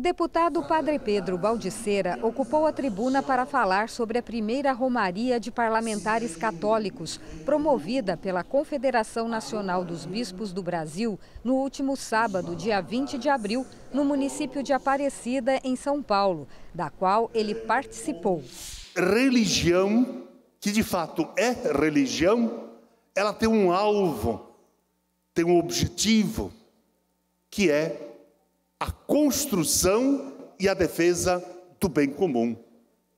O deputado Padre Pedro Baldiceira ocupou a tribuna para falar sobre a primeira romaria de parlamentares católicos, promovida pela Confederação Nacional dos Bispos do Brasil no último sábado, dia 20 de abril, no município de Aparecida, em São Paulo, da qual ele participou. Religião, que de fato é religião, ela tem um alvo, tem um objetivo, que é a construção e a defesa do bem comum,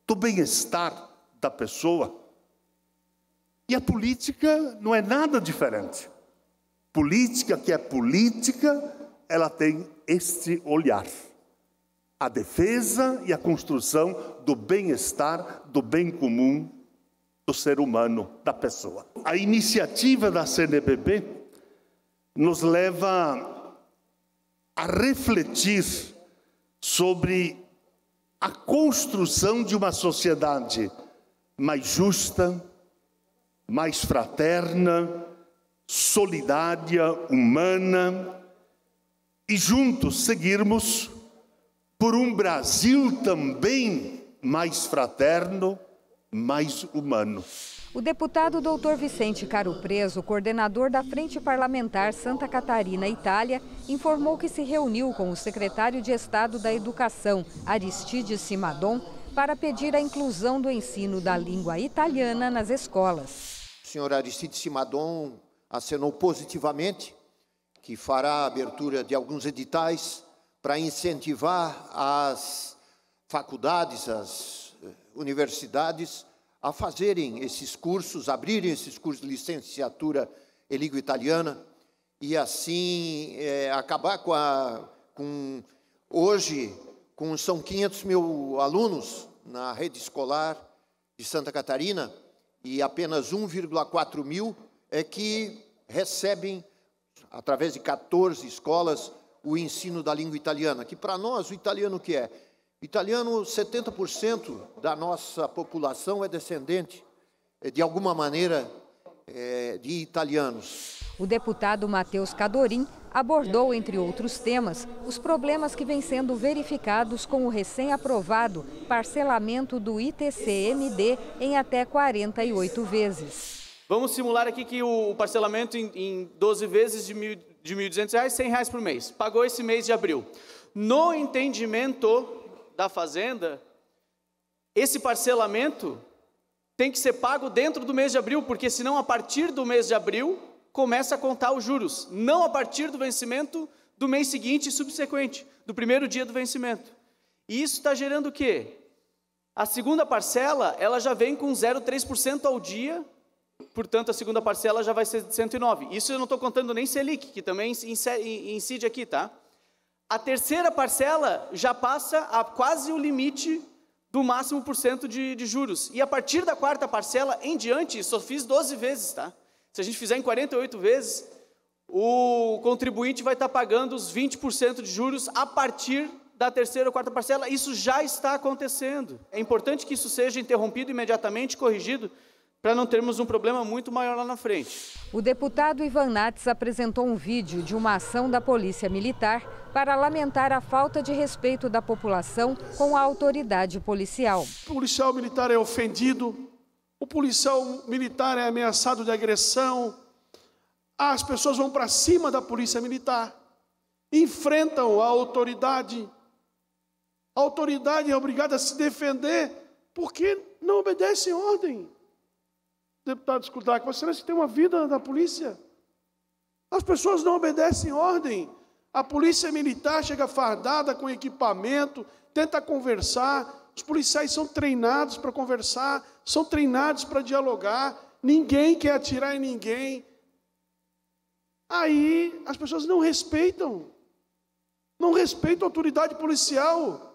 do bem-estar da pessoa. E a política não é nada diferente. Política que é política, ela tem este olhar. A defesa e a construção do bem-estar, do bem comum do ser humano, da pessoa. A iniciativa da CNBB nos leva a refletir sobre a construção de uma sociedade mais justa, mais fraterna, solidária, humana, e juntos seguirmos por um Brasil também mais fraterno, mais humano. O deputado doutor Vicente Caro Preso, coordenador da Frente Parlamentar Santa Catarina Itália, informou que se reuniu com o secretário de Estado da Educação, Aristide Simadon, para pedir a inclusão do ensino da língua italiana nas escolas. O senhor Aristide Simadon acenou positivamente que fará a abertura de alguns editais para incentivar as faculdades, as eh, universidades, a fazerem esses cursos, abrirem esses cursos de licenciatura em língua italiana e assim é, acabar com, a, com hoje com são 500 mil alunos na rede escolar de Santa Catarina e apenas 1,4 mil é que recebem através de 14 escolas o ensino da língua italiana, que para nós o italiano que é Italiano, 70% da nossa população é descendente, eh, de alguma maneira, eh, de italianos. O deputado Matheus Cadorim abordou, entre outros temas, os problemas que vêm sendo verificados com o recém-aprovado parcelamento do ITCMD em até 48 vezes. Vamos simular aqui que o parcelamento em, 12 vezes de, de R$ 1.200, R$ 100 reais por mês. Pagou esse mês de abril. No entendimento da fazenda, esse parcelamento tem que ser pago dentro do mês de abril, porque senão a partir do mês de abril começa a contar os juros, não a partir do vencimento do mês seguinte e subsequente, do primeiro dia do vencimento. E isso está gerando o quê? A segunda parcela, ela já vem com 0,3% ao dia, portanto a segunda parcela já vai ser de 109. Isso eu não estou contando nem Selic, que também incide aqui, tá? A terceira parcela já passa a quase o limite do máximo por cento de, de, juros. E a partir da quarta parcela em diante, só fiz 12 vezes, tá? Se a gente fizer em 48 vezes, o contribuinte vai estar pagando os 20% de juros a partir da terceira ou quarta parcela. Isso já está acontecendo. É importante que isso seja interrompido imediatamente, corrigido, para não termos um problema muito maior lá na frente. O deputado Ivan Nats apresentou um vídeo de uma ação da Polícia Militar para lamentar a falta de respeito da população com a autoridade policial. O policial militar é ofendido, o policial militar é ameaçado de agressão, as pessoas vão para cima da Polícia Militar, enfrentam a autoridade. A autoridade é obrigada a se defender porque não obedece ordem deputado escutar que você tem uma vida na polícia. As pessoas não obedecem ordem. A polícia militar chega fardada com equipamento, tenta conversar. Os policiais são treinados para conversar, são treinados para dialogar. Ninguém quer atirar em ninguém. Aí as pessoas não respeitam. Não respeitam a autoridade policial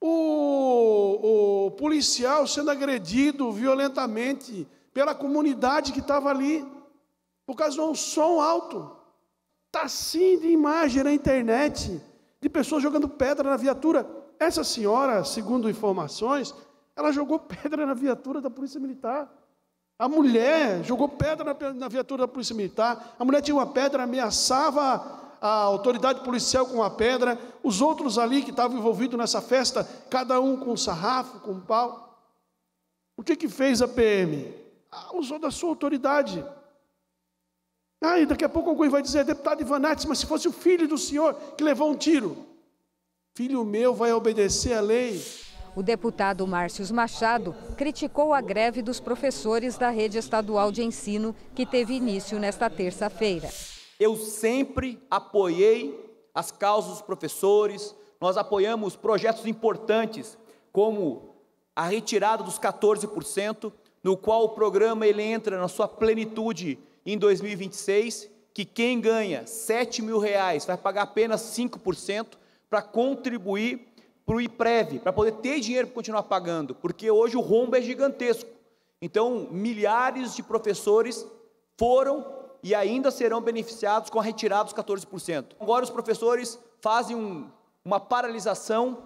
o, o policial sendo agredido violentamente pela comunidade que estava ali, por causa de um som alto, tacinho tá de imagem na internet, de pessoas jogando pedra na viatura. Essa senhora, segundo informações, ela jogou pedra na viatura da Polícia Militar. A mulher jogou pedra na viatura da Polícia Militar. A mulher tinha uma pedra, ameaçava a autoridade policial com a pedra, os outros ali que estavam envolvidos nessa festa, cada um com um sarrafo, com um pau. O que que fez a PM? Ah, usou da sua autoridade. Ah, e daqui a pouco alguém vai dizer, deputado Ivanates, mas se fosse o filho do senhor que levou um tiro, filho meu vai obedecer à lei. O deputado Márcios Machado criticou a greve dos professores da rede estadual de ensino, que teve início nesta terça-feira. Eu sempre apoiei as causas dos professores, nós apoiamos projetos importantes, como a retirada dos 14%, no qual o programa ele entra na sua plenitude em 2026, que quem ganha 7 mil reais vai pagar apenas 5% para contribuir para o IPREV, para poder ter dinheiro para continuar pagando, porque hoje o rombo é gigantesco. Então, milhares de professores foram e ainda serão beneficiados com a retirada dos 14%. Agora os professores fazem um, uma paralisação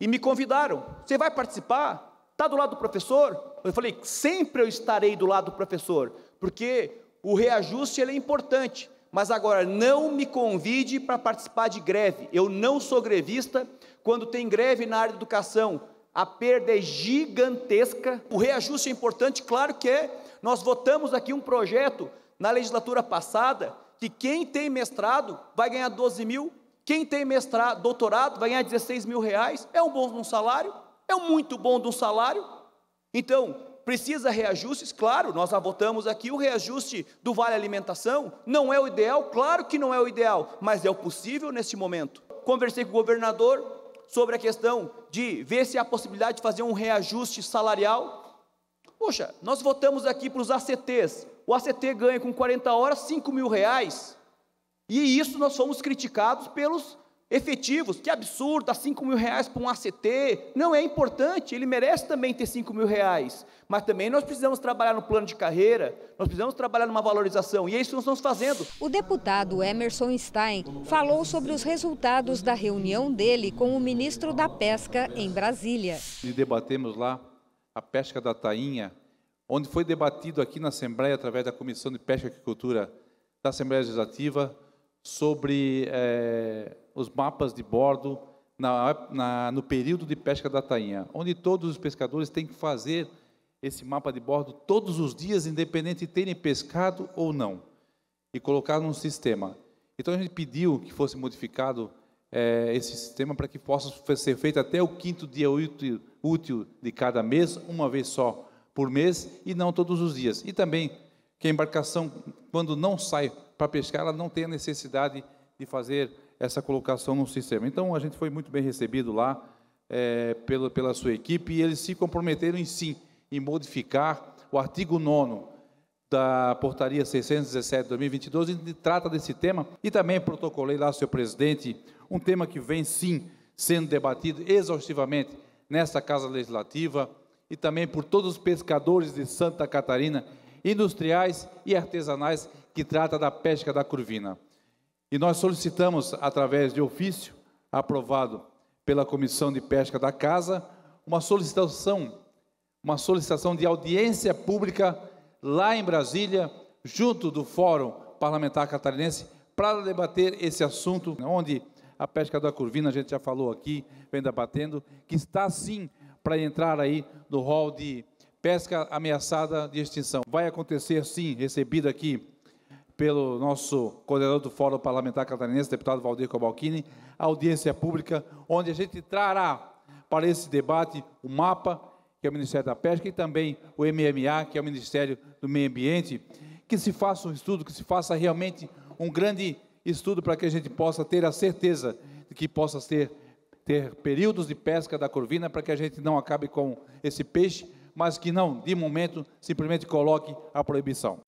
e me convidaram. Você vai participar? Está do lado do professor? Eu falei, sempre eu estarei do lado do professor, porque o reajuste ele é importante. Mas agora, não me convide para participar de greve. Eu não sou grevista. Quando tem greve na área de educação, a perda é gigantesca. O reajuste é importante, claro que é. Nós votamos aqui um projeto na legislatura passada que quem tem mestrado vai ganhar 12 mil, quem tem mestrado, doutorado vai ganhar 16 mil reais. É um bom de um salário, é um muito bom de um salário. Então, precisa reajustes, claro, nós já votamos aqui o reajuste do vale alimentação, não é o ideal, claro que não é o ideal, mas é o possível neste momento. Conversei com o governador, sobre a questão de ver se há possibilidade de fazer um reajuste salarial. Poxa, nós votamos aqui para os ACTs, o ACT ganha com 40 horas 5 mil reais, e isso nós fomos criticados pelos efetivos, que absurdo, dá 5 mil reais para um ACT, não, é importante, ele merece também ter 5 mil reais, mas também nós precisamos trabalhar no plano de carreira, nós precisamos trabalhar numa valorização, e é isso que nós estamos fazendo. O deputado Emerson Stein falou sobre os resultados da reunião dele com o ministro da Pesca em Brasília. E debatemos lá a pesca da tainha, onde foi debatido aqui na Assembleia, através da Comissão de Pesca e Agricultura da Assembleia Legislativa, sobre é, os mapas de bordo na, na, no período de pesca da tainha, onde todos os pescadores têm que fazer esse mapa de bordo todos os dias, independente de terem pescado ou não, e colocar num sistema. Então a gente pediu que fosse modificado é, esse sistema para que possa ser feito até o quinto dia útil, útil de cada mês, uma vez só por mês e não todos os dias. E também que a embarcação, quando não sai para pescar, ela não tem a necessidade de fazer essa colocação no sistema. Então, a gente foi muito bem recebido lá é, eh, pela, pela sua equipe e eles se comprometeram em sim, em modificar o artigo 9 da portaria 617 de 2022, que trata desse tema, e também protocolei lá, senhor presidente, um tema que vem sim sendo debatido exaustivamente nessa Casa Legislativa, e também por todos os pescadores de Santa Catarina, industriais e artesanais que trata da pesca da curvina. E nós solicitamos, através de ofício aprovado pela Comissão de Pesca da Casa, uma solicitação, uma solicitação de audiência pública lá em Brasília, junto do Fórum Parlamentar Catarinense, para debater esse assunto, onde a pesca da curvina, a gente já falou aqui, vem debatendo, que está sim para entrar aí no rol de pesca ameaçada de extinção. Vai acontecer sim, recebido aqui pelo nosso coordenador do Fórum Parlamentar Catarinense, deputado Valdir Cobalcini, audiência pública, onde a gente trará para esse debate o mapa, que é o Ministério da Pesca, e também o MMA, que é o Ministério do Meio Ambiente, que se faça um estudo, que se faça realmente um grande estudo para que a gente possa ter a certeza de que possa ser ter períodos de pesca da corvina para que a gente não acabe com esse peixe, mas que não, de momento, simplesmente coloque a proibição.